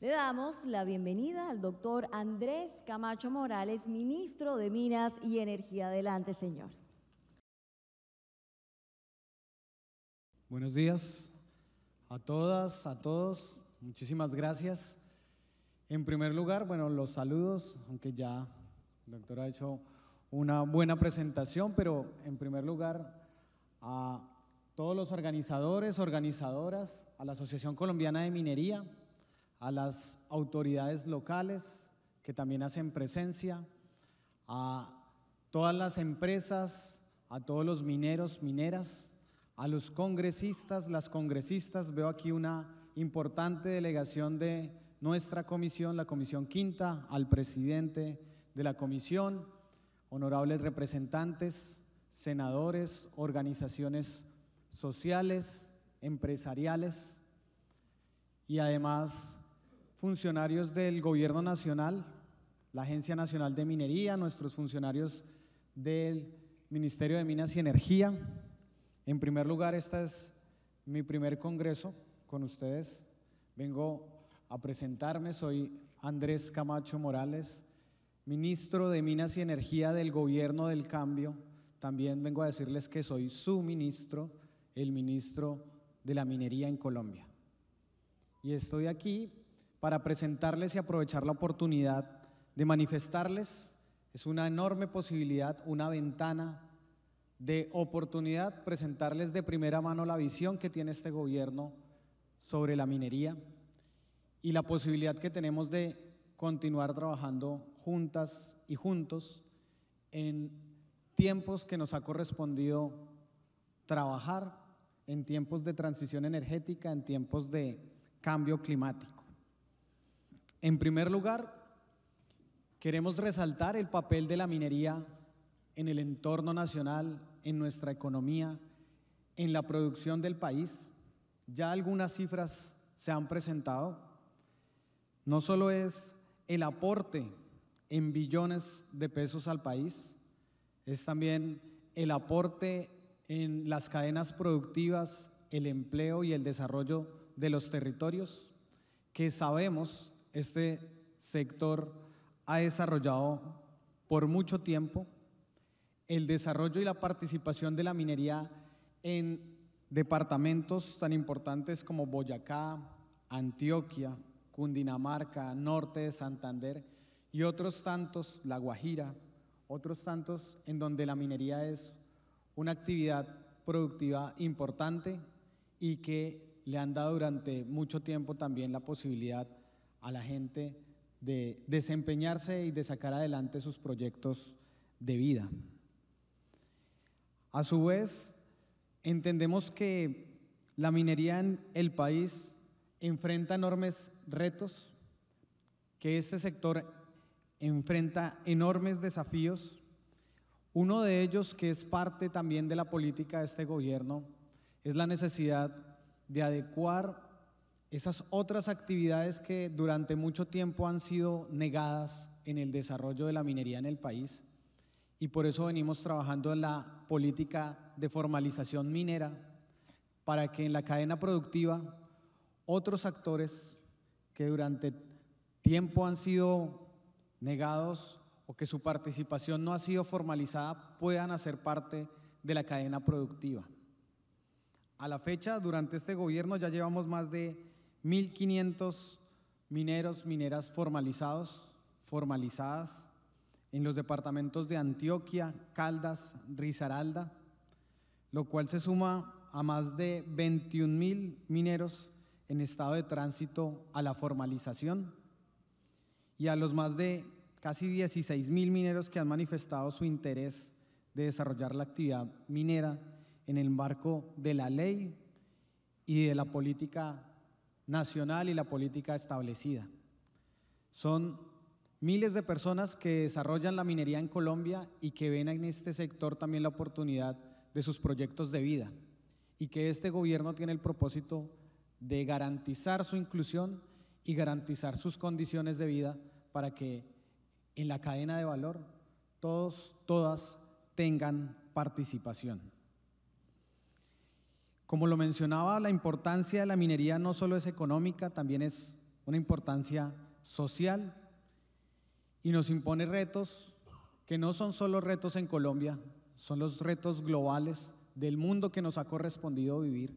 Le damos la bienvenida al doctor Andrés Camacho Morales, ministro de Minas y Energía. Adelante, señor. Buenos días a todas, a todos. Muchísimas gracias. En primer lugar, bueno, los saludos, aunque ya el doctor ha hecho una buena presentación, pero en primer lugar a todos los organizadores, organizadoras, a la Asociación Colombiana de Minería, a las autoridades locales que también hacen presencia, a todas las empresas, a todos los mineros, mineras, a los congresistas, las congresistas. Veo aquí una importante delegación de nuestra comisión, la Comisión Quinta, al presidente de la comisión, honorables representantes, senadores, organizaciones sociales, empresariales y además funcionarios del Gobierno Nacional, la Agencia Nacional de Minería, nuestros funcionarios del Ministerio de Minas y Energía. En primer lugar, este es mi primer congreso con ustedes. Vengo a presentarme, soy Andrés Camacho Morales, ministro de Minas y Energía del Gobierno del Cambio. También vengo a decirles que soy su ministro, el ministro de la minería en Colombia. Y estoy aquí para presentarles y aprovechar la oportunidad de manifestarles. Es una enorme posibilidad, una ventana de oportunidad presentarles de primera mano la visión que tiene este gobierno sobre la minería y la posibilidad que tenemos de continuar trabajando juntas y juntos en tiempos que nos ha correspondido trabajar, en tiempos de transición energética, en tiempos de cambio climático. En primer lugar, queremos resaltar el papel de la minería en el entorno nacional, en nuestra economía, en la producción del país. Ya algunas cifras se han presentado. No solo es el aporte en billones de pesos al país, es también el aporte en las cadenas productivas, el empleo y el desarrollo de los territorios, que sabemos este sector ha desarrollado por mucho tiempo el desarrollo y la participación de la minería en departamentos tan importantes como Boyacá, Antioquia, Cundinamarca, Norte de Santander y otros tantos, La Guajira, otros tantos en donde la minería es una actividad productiva importante y que le han dado durante mucho tiempo también la posibilidad a la gente de desempeñarse y de sacar adelante sus proyectos de vida. A su vez, entendemos que la minería en el país enfrenta enormes retos, que este sector enfrenta enormes desafíos. Uno de ellos, que es parte también de la política de este gobierno, es la necesidad de adecuar esas otras actividades que durante mucho tiempo han sido negadas en el desarrollo de la minería en el país y por eso venimos trabajando en la política de formalización minera para que en la cadena productiva otros actores que durante tiempo han sido negados o que su participación no ha sido formalizada puedan hacer parte de la cadena productiva. A la fecha, durante este gobierno ya llevamos más de 1.500 mineros, mineras formalizados, formalizadas, en los departamentos de Antioquia, Caldas, Risaralda, lo cual se suma a más de 21.000 mineros en estado de tránsito a la formalización y a los más de casi 16.000 mil mineros que han manifestado su interés de desarrollar la actividad minera en el marco de la ley y de la política nacional y la política establecida. Son miles de personas que desarrollan la minería en Colombia y que ven en este sector también la oportunidad de sus proyectos de vida y que este gobierno tiene el propósito de garantizar su inclusión y garantizar sus condiciones de vida para que en la cadena de valor todos, todas tengan participación. Como lo mencionaba, la importancia de la minería no solo es económica, también es una importancia social y nos impone retos que no son solo retos en Colombia, son los retos globales del mundo que nos ha correspondido vivir,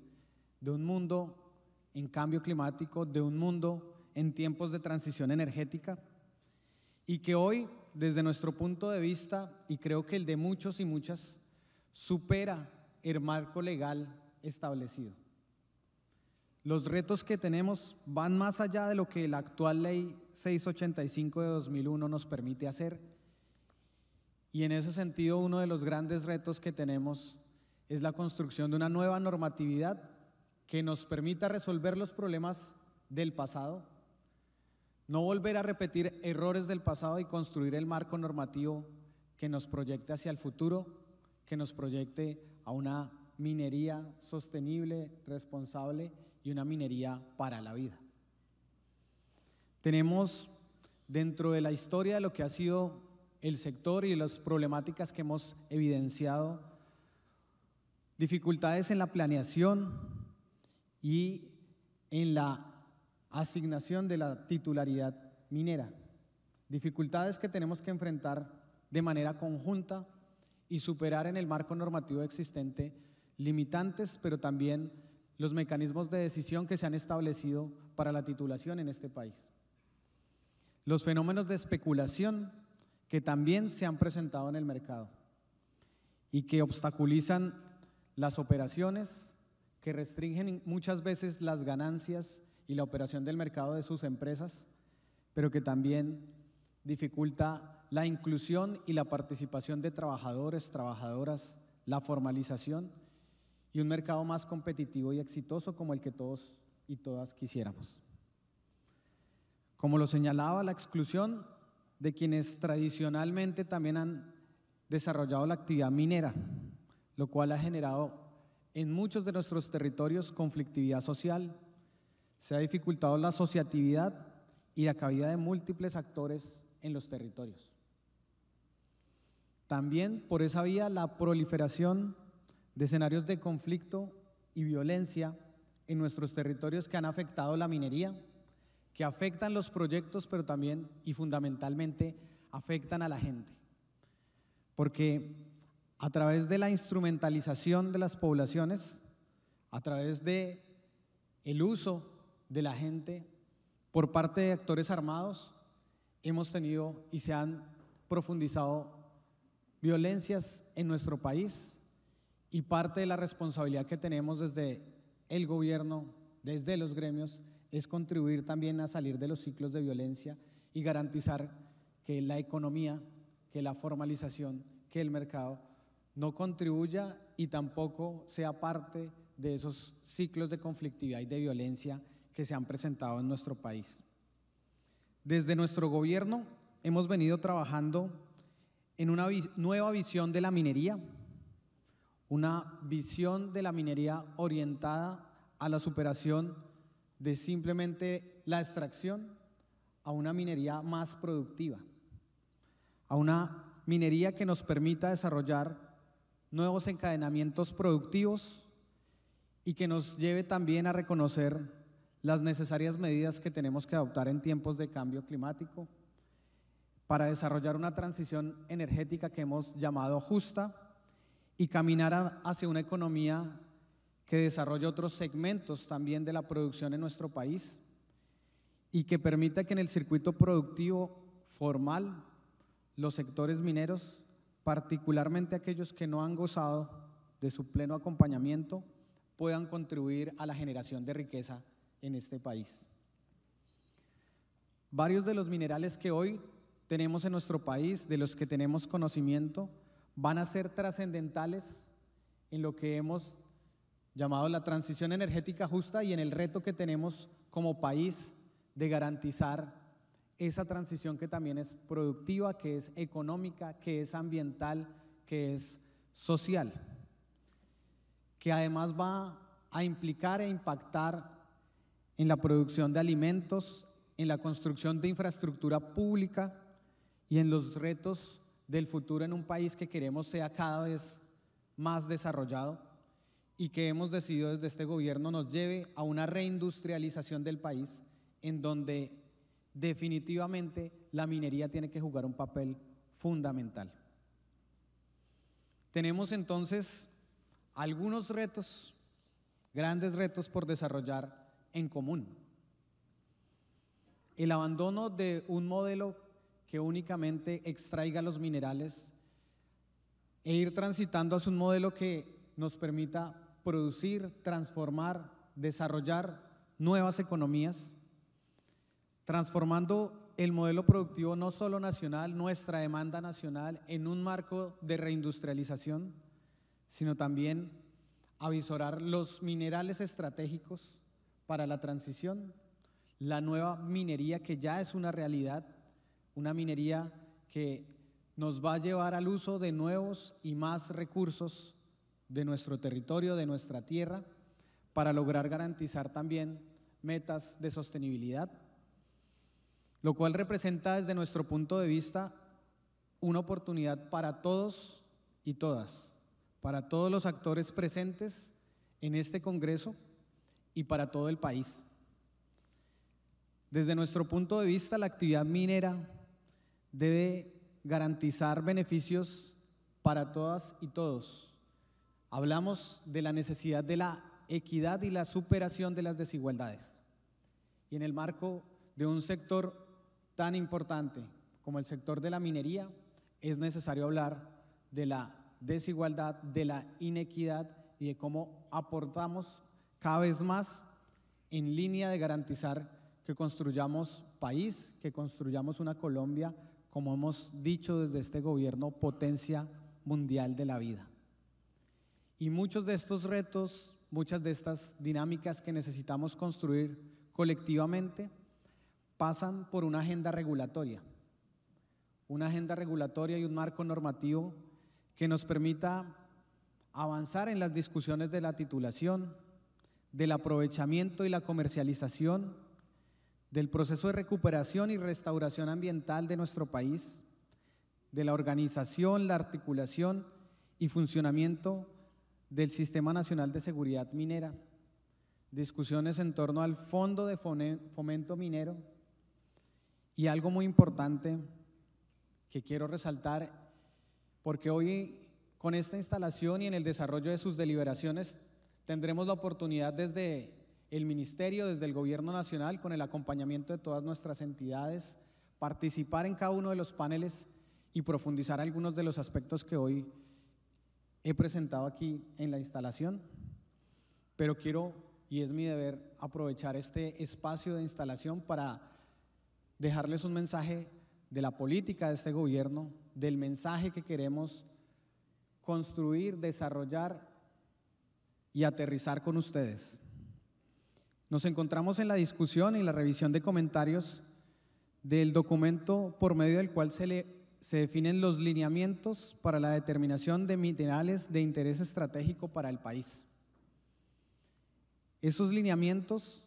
de un mundo en cambio climático, de un mundo en tiempos de transición energética y que hoy, desde nuestro punto de vista, y creo que el de muchos y muchas, supera el marco legal establecido. Los retos que tenemos van más allá de lo que la actual ley 685 de 2001 nos permite hacer. Y en ese sentido, uno de los grandes retos que tenemos es la construcción de una nueva normatividad que nos permita resolver los problemas del pasado, no volver a repetir errores del pasado y construir el marco normativo que nos proyecte hacia el futuro, que nos proyecte a una minería sostenible, responsable y una minería para la vida. Tenemos dentro de la historia de lo que ha sido el sector y las problemáticas que hemos evidenciado, dificultades en la planeación y en la asignación de la titularidad minera, dificultades que tenemos que enfrentar de manera conjunta y superar en el marco normativo existente limitantes, pero también los mecanismos de decisión que se han establecido para la titulación en este país. Los fenómenos de especulación que también se han presentado en el mercado y que obstaculizan las operaciones, que restringen muchas veces las ganancias y la operación del mercado de sus empresas, pero que también dificulta la inclusión y la participación de trabajadores, trabajadoras, la formalización y un mercado más competitivo y exitoso como el que todos y todas quisiéramos. Como lo señalaba, la exclusión de quienes tradicionalmente también han desarrollado la actividad minera, lo cual ha generado en muchos de nuestros territorios conflictividad social, se ha dificultado la asociatividad y la cabida de múltiples actores en los territorios. También por esa vía la proliferación de escenarios de conflicto y violencia en nuestros territorios que han afectado la minería, que afectan los proyectos, pero también y fundamentalmente afectan a la gente. Porque a través de la instrumentalización de las poblaciones, a través de el uso de la gente por parte de actores armados, hemos tenido y se han profundizado violencias en nuestro país y parte de la responsabilidad que tenemos desde el gobierno, desde los gremios, es contribuir también a salir de los ciclos de violencia y garantizar que la economía, que la formalización, que el mercado no contribuya y tampoco sea parte de esos ciclos de conflictividad y de violencia que se han presentado en nuestro país. Desde nuestro gobierno hemos venido trabajando en una nueva visión de la minería, una visión de la minería orientada a la superación de simplemente la extracción a una minería más productiva, a una minería que nos permita desarrollar nuevos encadenamientos productivos y que nos lleve también a reconocer las necesarias medidas que tenemos que adoptar en tiempos de cambio climático para desarrollar una transición energética que hemos llamado justa y caminar hacia una economía que desarrolle otros segmentos también de la producción en nuestro país y que permita que en el circuito productivo formal los sectores mineros, particularmente aquellos que no han gozado de su pleno acompañamiento, puedan contribuir a la generación de riqueza en este país. Varios de los minerales que hoy tenemos en nuestro país, de los que tenemos conocimiento, van a ser trascendentales en lo que hemos llamado la transición energética justa y en el reto que tenemos como país de garantizar esa transición que también es productiva, que es económica, que es ambiental, que es social, que además va a implicar e impactar en la producción de alimentos, en la construcción de infraestructura pública y en los retos del futuro en un país que queremos sea cada vez más desarrollado y que hemos decidido desde este gobierno nos lleve a una reindustrialización del país en donde definitivamente la minería tiene que jugar un papel fundamental. Tenemos entonces algunos retos, grandes retos por desarrollar en común. El abandono de un modelo que únicamente extraiga los minerales e ir transitando hacia un modelo que nos permita producir, transformar, desarrollar nuevas economías, transformando el modelo productivo no solo nacional, nuestra demanda nacional, en un marco de reindustrialización, sino también avisorar los minerales estratégicos para la transición, la nueva minería que ya es una realidad una minería que nos va a llevar al uso de nuevos y más recursos de nuestro territorio, de nuestra tierra, para lograr garantizar también metas de sostenibilidad, lo cual representa desde nuestro punto de vista una oportunidad para todos y todas, para todos los actores presentes en este Congreso y para todo el país. Desde nuestro punto de vista, la actividad minera debe garantizar beneficios para todas y todos. Hablamos de la necesidad de la equidad y la superación de las desigualdades. Y en el marco de un sector tan importante como el sector de la minería, es necesario hablar de la desigualdad, de la inequidad y de cómo aportamos cada vez más en línea de garantizar que construyamos país, que construyamos una Colombia como hemos dicho desde este gobierno, potencia mundial de la vida. Y muchos de estos retos, muchas de estas dinámicas que necesitamos construir colectivamente, pasan por una agenda regulatoria, una agenda regulatoria y un marco normativo que nos permita avanzar en las discusiones de la titulación, del aprovechamiento y la comercialización del proceso de recuperación y restauración ambiental de nuestro país, de la organización, la articulación y funcionamiento del Sistema Nacional de Seguridad Minera, discusiones en torno al Fondo de Fomento Minero y algo muy importante que quiero resaltar, porque hoy con esta instalación y en el desarrollo de sus deliberaciones tendremos la oportunidad desde el ministerio desde el gobierno nacional, con el acompañamiento de todas nuestras entidades, participar en cada uno de los paneles y profundizar algunos de los aspectos que hoy he presentado aquí en la instalación. Pero quiero, y es mi deber, aprovechar este espacio de instalación para dejarles un mensaje de la política de este gobierno, del mensaje que queremos construir, desarrollar y aterrizar con ustedes. Nos encontramos en la discusión y la revisión de comentarios del documento por medio del cual se, se definen los lineamientos para la determinación de minerales de interés estratégico para el país. Esos lineamientos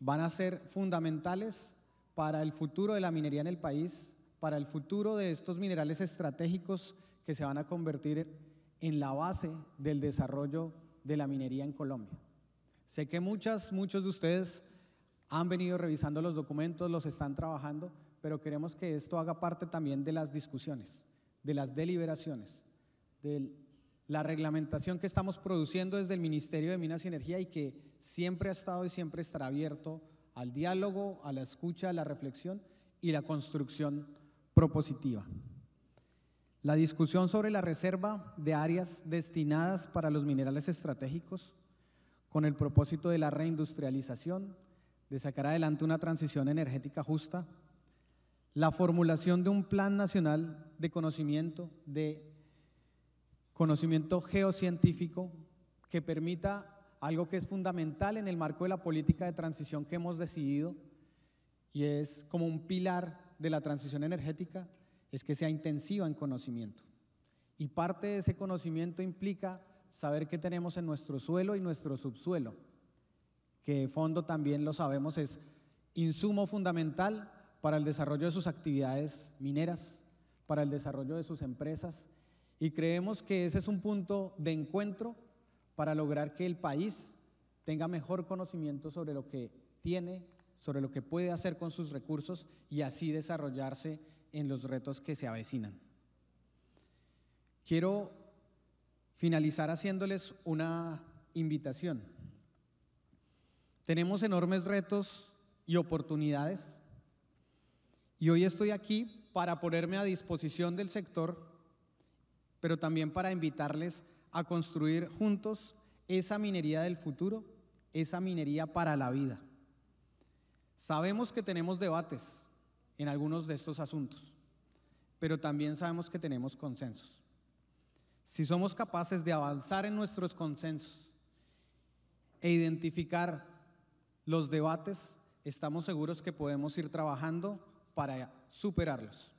van a ser fundamentales para el futuro de la minería en el país, para el futuro de estos minerales estratégicos que se van a convertir en la base del desarrollo de la minería en Colombia. Sé que muchas, muchos de ustedes han venido revisando los documentos, los están trabajando, pero queremos que esto haga parte también de las discusiones, de las deliberaciones, de la reglamentación que estamos produciendo desde el Ministerio de Minas y Energía y que siempre ha estado y siempre estará abierto al diálogo, a la escucha, a la reflexión y la construcción propositiva. La discusión sobre la reserva de áreas destinadas para los minerales estratégicos con el propósito de la reindustrialización, de sacar adelante una transición energética justa, la formulación de un plan nacional de conocimiento, de conocimiento geocientífico que permita algo que es fundamental en el marco de la política de transición que hemos decidido y es como un pilar de la transición energética, es que sea intensiva en conocimiento. Y parte de ese conocimiento implica saber qué tenemos en nuestro suelo y nuestro subsuelo, que de fondo también lo sabemos es insumo fundamental para el desarrollo de sus actividades mineras, para el desarrollo de sus empresas, y creemos que ese es un punto de encuentro para lograr que el país tenga mejor conocimiento sobre lo que tiene, sobre lo que puede hacer con sus recursos y así desarrollarse en los retos que se avecinan. Quiero finalizar haciéndoles una invitación. Tenemos enormes retos y oportunidades y hoy estoy aquí para ponerme a disposición del sector, pero también para invitarles a construir juntos esa minería del futuro, esa minería para la vida. Sabemos que tenemos debates en algunos de estos asuntos, pero también sabemos que tenemos consensos si somos capaces de avanzar en nuestros consensos e identificar los debates, estamos seguros que podemos ir trabajando para superarlos.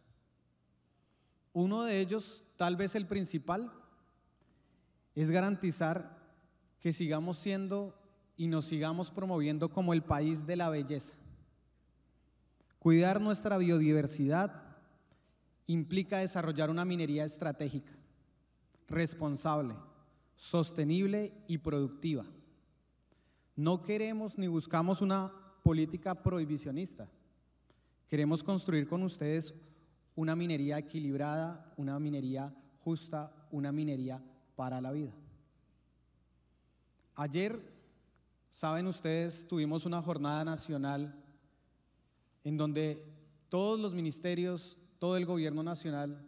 Uno de ellos, tal vez el principal, es garantizar que sigamos siendo y nos sigamos promoviendo como el país de la belleza. Cuidar nuestra biodiversidad implica desarrollar una minería estratégica responsable, sostenible y productiva. No queremos ni buscamos una política prohibicionista. Queremos construir con ustedes una minería equilibrada, una minería justa, una minería para la vida. Ayer, saben ustedes, tuvimos una jornada nacional en donde todos los ministerios, todo el gobierno nacional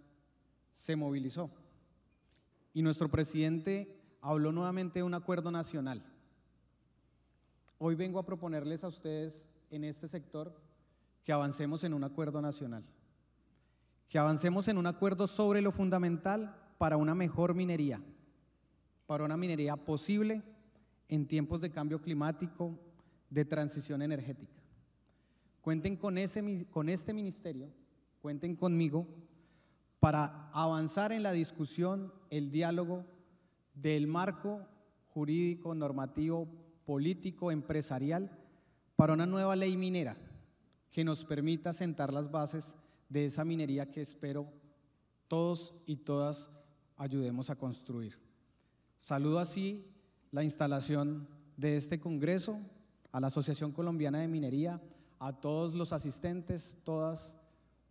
se movilizó y nuestro presidente habló nuevamente de un acuerdo nacional. Hoy vengo a proponerles a ustedes en este sector que avancemos en un acuerdo nacional, que avancemos en un acuerdo sobre lo fundamental para una mejor minería, para una minería posible en tiempos de cambio climático, de transición energética. Cuenten con, ese, con este ministerio, cuenten conmigo para avanzar en la discusión, el diálogo del marco jurídico, normativo, político, empresarial, para una nueva ley minera que nos permita sentar las bases de esa minería que espero todos y todas ayudemos a construir. Saludo así la instalación de este Congreso, a la Asociación Colombiana de Minería, a todos los asistentes, todas,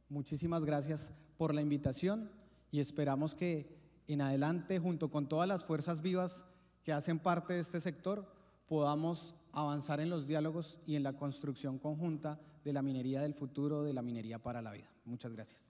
muchísimas gracias por la invitación y esperamos que en adelante, junto con todas las fuerzas vivas que hacen parte de este sector, podamos avanzar en los diálogos y en la construcción conjunta de la minería del futuro, de la minería para la vida. Muchas gracias.